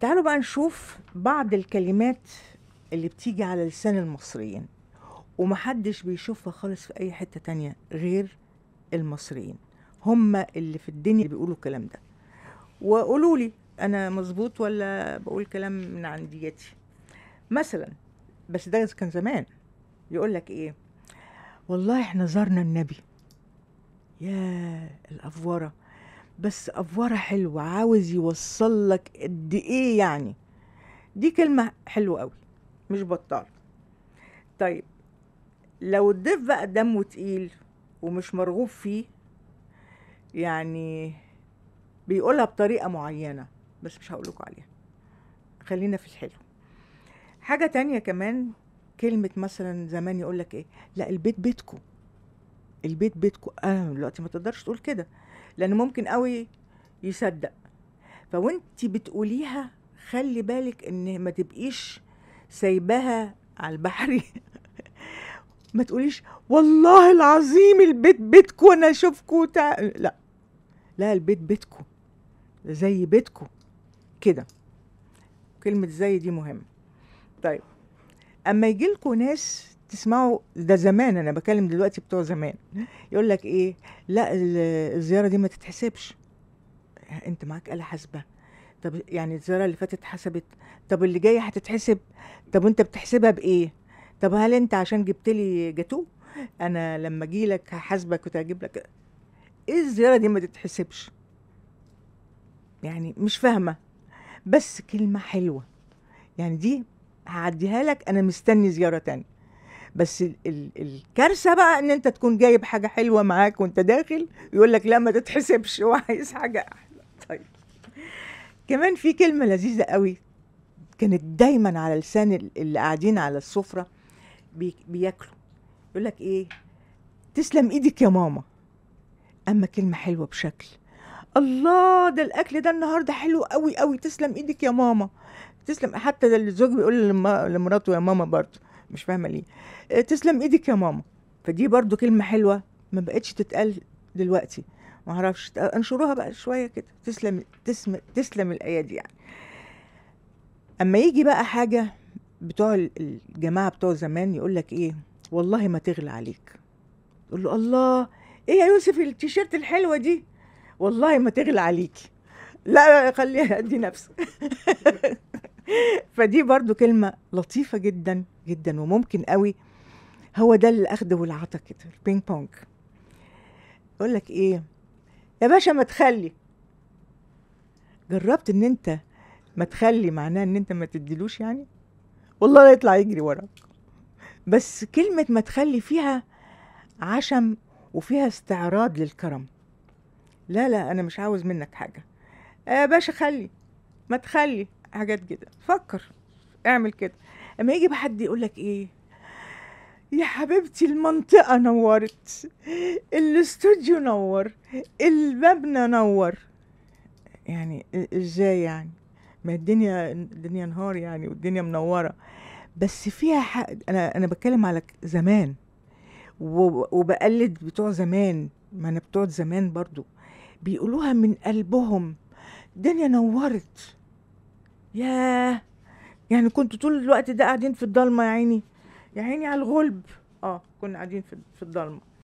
تعالوا بقى نشوف بعض الكلمات اللي بتيجي على لسان المصريين ومحدش بيشوفها خالص في أي حتة تانية غير المصريين هم اللي في الدنيا بيقولوا الكلام ده وقولوا لي أنا مظبوط ولا بقول كلام من عنديتي مثلا بس ده كان زمان يقول لك إيه والله احنا زرنا النبي يا الأفورة بس افواره حلوه عاوز يوصل لك قد ايه يعني دي كلمه حلوه قوي مش بطال طيب لو الضيف بقى دمه تقيل ومش مرغوب فيه يعني بيقولها بطريقه معينه بس مش لكم عليها خلينا في الحلو حاجه تانية كمان كلمه مثلا زمان يقول لك ايه لا البيت بيتكم البيت بيتكم انا آه، دلوقتي ما تقدرش تقول كده لانه ممكن قوي يصدق فوانت بتقوليها خلي بالك ان ما تبقيش سايباها على البحر ما تقوليش والله العظيم البيت بيتكو انا اشوفكو تع... لا لا البيت بيتكو زي بيتكو كده كلمة زي دي مهمة طيب أما يجيلكوا ناس تسمعوا ده زمان انا بكلم دلوقتي بتوع زمان يقول لك ايه لا الزياره دي ما تتحسبش انت معاك آلة حاسبه طب يعني الزياره اللي فاتت حسبت طب اللي جايه هتتحسب طب انت بتحسبها بايه طب هل انت عشان جبت لي جاتو انا لما اجي لك هحاسبك وتجيب لك ايه الزياره دي ما تتحسبش يعني مش فاهمه بس كلمه حلوه يعني دي هعديها لك انا مستني زياره تانية بس ال ال الكارثه بقى ان انت تكون جايب حاجه حلوه معاك وانت داخل يقول لك لا ما تتحسبش وعايز حاجه احلى طيب كمان في كلمه لذيذه قوي كانت دايما على لسان اللي قاعدين على السفره بي بياكلوا يقول لك ايه تسلم ايدك يا ماما اما كلمه حلوه بشكل الله ده الاكل ده النهارده حلو قوي قوي تسلم ايدك يا ماما تسلم حتى الزوج بيقول لمراته يا ماما برضه مش فاهمه ليه آه، تسلم ايدك يا ماما فدي برضو كلمه حلوه ما بقتش تتقال دلوقتي ما اعرفش انشروها بقى شويه كده تسلم تسلم تسلم الايادي يعني اما يجي بقى حاجه بتوع الجماعه بتوع زمان يقول لك ايه والله ما تغلى عليك تقول له الله ايه يا يوسف التيشيرت الحلوه دي والله ما تغلى عليكي لا خليها دي نفسك فدي برضو كلمه لطيفه جدا جدا وممكن قوي هو ده الاخذ والعطا كده البينج بونج اقول لك ايه يا باشا ما تخلي جربت ان انت ما تخلي معناه ان انت ما تديلوش يعني والله لا يطلع يجري وراك بس كلمة ما تخلي فيها عشم وفيها استعراض للكرم لا لا انا مش عاوز منك حاجة آه، يا باشا خلي ما تخلي حاجات كده فكر اعمل كده اما يجي بقى حد يقول لك ايه يا حبيبتي المنطقه نورت الاستوديو نور المبنى نور يعني ازاي يعني ما الدنيا الدنيا نهار يعني والدنيا منوره بس فيها حق انا انا بتكلم على زمان وبقلد بتوع زمان ما انا بتوع زمان برضو بيقولوها من قلبهم الدنيا نورت ياه يعني كنتوا طول الوقت ده قاعدين في الضلمه يا عيني يا عيني على الغلب اه كنا قاعدين في الضلمه